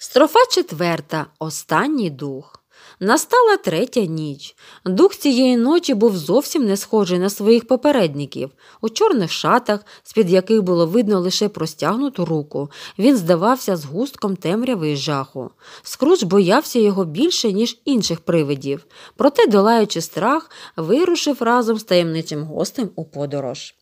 Строфа четверта. Останній дух. Настала третя ніч. Дух цієї ночі був зовсім не схожий на своїх попередників. У чорних шатах, з-під яких було видно лише простягнуту руку, він здавався згустком темряви й жаху. Скрудж боявся його більше, ніж інших привидів, проте, долаючи страх, вирушив разом з таємничим гостем у подорож.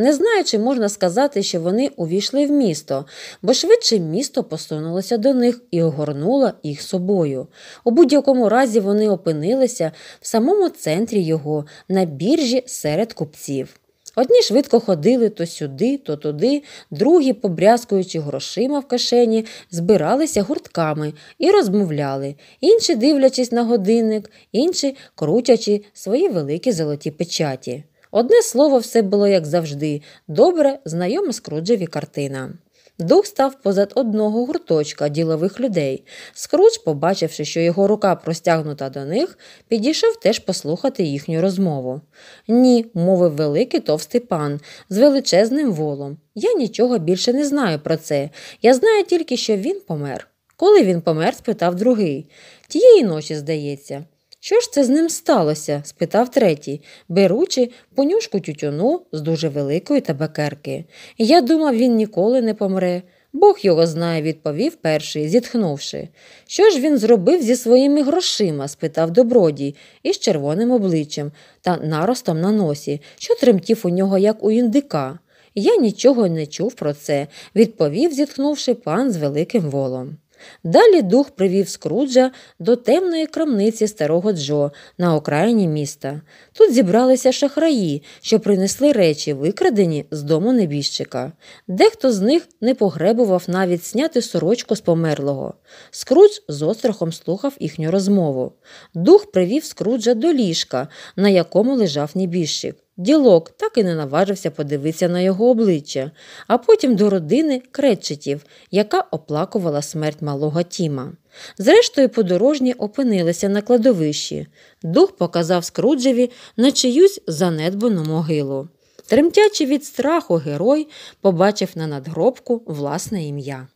Не знаю, чи можна сказати, що вони увійшли в місто, бо швидше місто посунулося до них і огорнуло їх собою. У будь-якому разі вони опинилися в самому центрі його, на біржі серед купців. Одні швидко ходили то сюди, то туди, другі, побрязкуючи грошима в кишені, збиралися гуртками і розмовляли, інші дивлячись на годинник, інші крутячи свої великі золоті печаті. Одне слово, все було, як завжди, добре, знайома Скруджеві картина. Дух став позад одного гурточка ділових людей. Скрудж, побачивши, що його рука простягнута до них, підійшов теж послухати їхню розмову. Ні, мовив великий товстий пан з величезним волом. Я нічого більше не знаю про це. Я знаю тільки, що він помер. Коли він помер, спитав другий. Тієї ночі, здається. Що ж це з ним сталося? спитав третій, беручи понюшку тютюну з дуже великої табакерки. Я думав, він ніколи не помре. Бог його знає, відповів перший, зітхнувши. Що ж він зробив зі своїми грошима? спитав добродій, із червоним обличчям та наростом на носі, що тремтів у нього, як у індика. Я нічого не чув про це, відповів, зітхнувши пан з великим волом. Далі дух привів Скруджа до темної крамниці старого Джо на окраїні міста. Тут зібралися шахраї, що принесли речі, викрадені з дому небіжчика. Дехто з них не погребував навіть сняти сорочку з померлого. Скрудж з острахом слухав їхню розмову. Дух привів Скруджа до ліжка, на якому лежав небіжчик. Ділок так і не наважився подивитися на його обличчя, а потім до родини кречетів, яка оплакувала смерть малого Тіма. Зрештою, подорожні опинилися на кладовищі. Дух показав Скруджеві на чиюсь занедбану могилу. Тремтячи від страху, герой побачив на надгробку власне ім'я.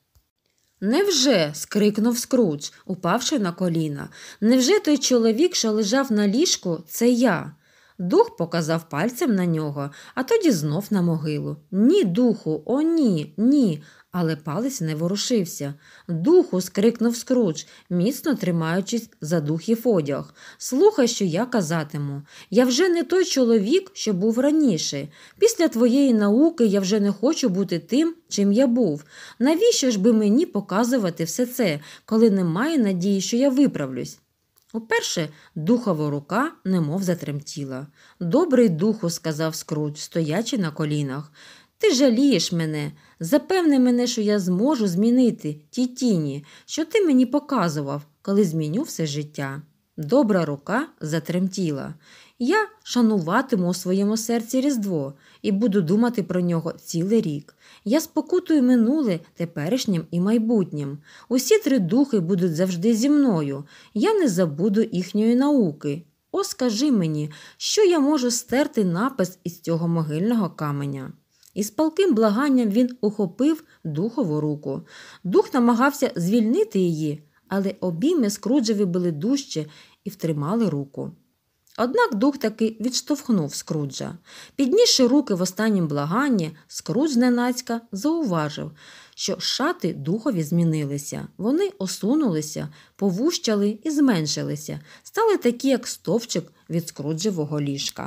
Невже? скрикнув Скрудж, упавши на коліна. Невже той чоловік, що лежав на ліжку, це я? Дух показав пальцем на нього, а тоді знов на могилу. Ні, духу, о, ні, ні. Але палець не ворушився. Духу, скрикнув скруч, міцно тримаючись за духів одяг. Слухай, що я казатиму. Я вже не той чоловік, що був раніше. Після твоєї науки я вже не хочу бути тим, чим я був. Навіщо ж би мені показувати все це, коли немає надії, що я виправлюсь? Уперше духова рука немов затремтіла. Добрий духу, сказав Скрудж, стоячи на колінах. Ти жалієш мене, запевни мене, що я зможу змінити ті тіні, що ти мені показував, коли зміню все життя. Добра рука затремтіла. Я шануватиму у своєму серці Різдво і буду думати про нього цілий рік. Я спокутую минуле теперішнім і майбутнім. Усі три духи будуть завжди зі мною. Я не забуду їхньої науки. О, скажи мені, що я можу стерти напис із цього могильного каменя. Із палким благанням він ухопив духову руку. Дух намагався звільнити її але обійми скруджеві були дужче і втримали руку. Однак дух таки відштовхнув скруджа. Піднісши руки в останнім благанні, скрудж ненацька зауважив, що шати духові змінилися. Вони осунулися, повущали і зменшилися, стали такі, як стовчик від скруджевого ліжка.